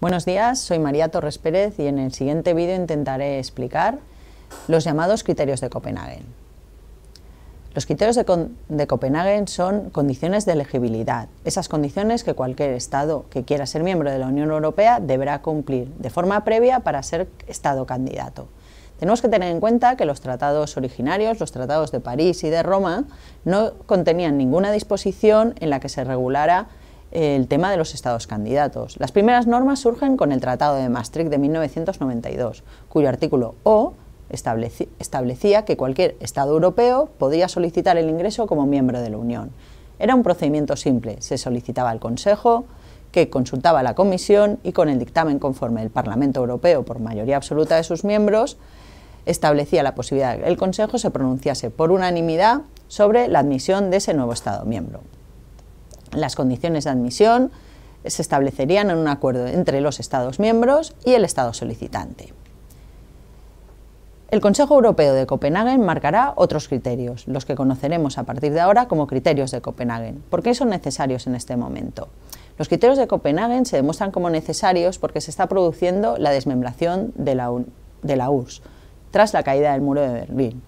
Buenos días, soy María Torres Pérez y en el siguiente vídeo intentaré explicar los llamados criterios de Copenhague. Los criterios de, de Copenhague son condiciones de elegibilidad, esas condiciones que cualquier Estado que quiera ser miembro de la Unión Europea deberá cumplir de forma previa para ser Estado candidato. Tenemos que tener en cuenta que los tratados originarios, los tratados de París y de Roma, no contenían ninguna disposición en la que se regulara el tema de los estados candidatos. Las primeras normas surgen con el Tratado de Maastricht de 1992, cuyo artículo O establecía que cualquier estado europeo podía solicitar el ingreso como miembro de la Unión. Era un procedimiento simple, se solicitaba al Consejo, que consultaba a la Comisión y con el dictamen conforme el Parlamento Europeo por mayoría absoluta de sus miembros establecía la posibilidad de que el Consejo se pronunciase por unanimidad sobre la admisión de ese nuevo Estado miembro. Las condiciones de admisión se establecerían en un acuerdo entre los Estados miembros y el Estado solicitante. El Consejo Europeo de Copenhague marcará otros criterios, los que conoceremos a partir de ahora como criterios de Copenhague. ¿Por qué son necesarios en este momento? Los criterios de Copenhague se demuestran como necesarios porque se está produciendo la desmembración de la, de la URSS tras la caída del muro de Berlín.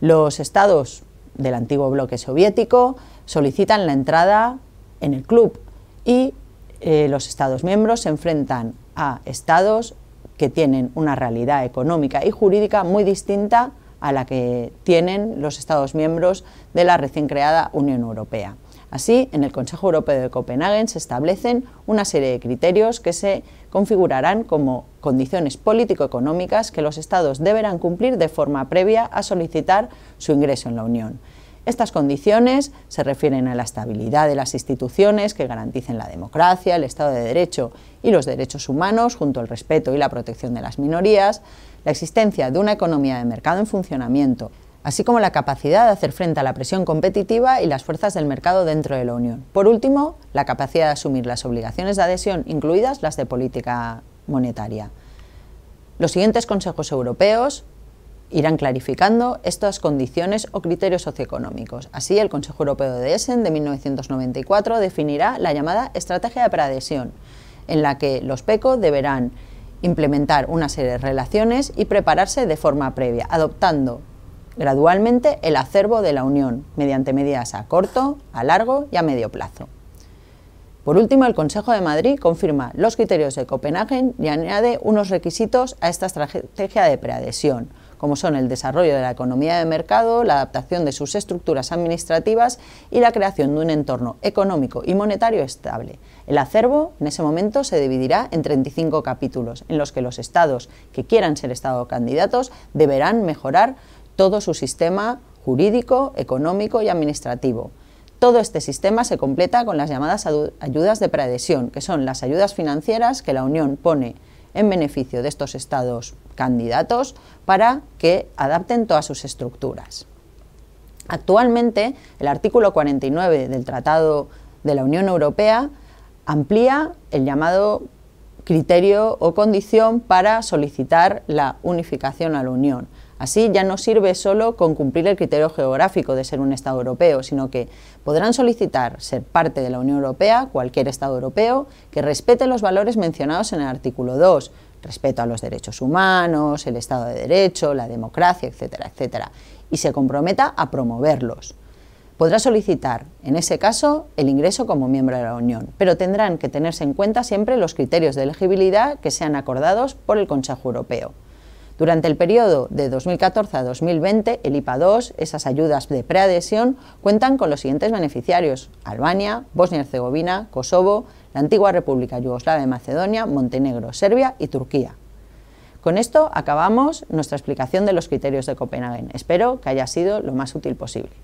Los estados del antiguo bloque soviético solicitan la entrada en el club y eh, los Estados miembros se enfrentan a Estados que tienen una realidad económica y jurídica muy distinta a la que tienen los Estados miembros de la recién creada Unión Europea. Así, en el Consejo Europeo de Copenhague se establecen una serie de criterios que se configurarán como condiciones político-económicas que los Estados deberán cumplir de forma previa a solicitar su ingreso en la Unión. Estas condiciones se refieren a la estabilidad de las instituciones que garanticen la democracia, el Estado de Derecho y los derechos humanos, junto al respeto y la protección de las minorías, la existencia de una economía de mercado en funcionamiento, así como la capacidad de hacer frente a la presión competitiva y las fuerzas del mercado dentro de la Unión. Por último, la capacidad de asumir las obligaciones de adhesión, incluidas las de política monetaria. Los siguientes consejos europeos Irán clarificando estas condiciones o criterios socioeconómicos. Así, el Consejo Europeo de Essen de 1994 definirá la llamada estrategia de preadhesión, en la que los PECO deberán implementar una serie de relaciones y prepararse de forma previa, adoptando gradualmente el acervo de la Unión, mediante medidas a corto, a largo y a medio plazo. Por último, el Consejo de Madrid confirma los criterios de Copenhague y añade unos requisitos a esta estrategia de preadhesión, como son el desarrollo de la economía de mercado, la adaptación de sus estructuras administrativas y la creación de un entorno económico y monetario estable. El acervo, en ese momento, se dividirá en 35 capítulos, en los que los estados que quieran ser estado candidatos deberán mejorar todo su sistema jurídico, económico y administrativo. Todo este sistema se completa con las llamadas ayudas de preadhesión, que son las ayudas financieras que la Unión pone en beneficio de estos estados candidatos para que adapten todas sus estructuras. Actualmente, el artículo 49 del Tratado de la Unión Europea amplía el llamado criterio o condición para solicitar la unificación a la Unión. Así ya no sirve solo con cumplir el criterio geográfico de ser un Estado europeo, sino que podrán solicitar ser parte de la Unión Europea cualquier Estado europeo que respete los valores mencionados en el artículo 2, respeto a los derechos humanos, el Estado de Derecho, la democracia, etcétera, etcétera, y se comprometa a promoverlos podrá solicitar, en ese caso, el ingreso como miembro de la Unión, pero tendrán que tenerse en cuenta siempre los criterios de elegibilidad que sean acordados por el Consejo Europeo. Durante el periodo de 2014 a 2020, el IPA II, esas ayudas de preadhesión, cuentan con los siguientes beneficiarios: Albania, Bosnia-Herzegovina, y Kosovo, la antigua República Yugoslava de Macedonia, Montenegro, Serbia y Turquía. Con esto acabamos nuestra explicación de los criterios de Copenhague. Espero que haya sido lo más útil posible.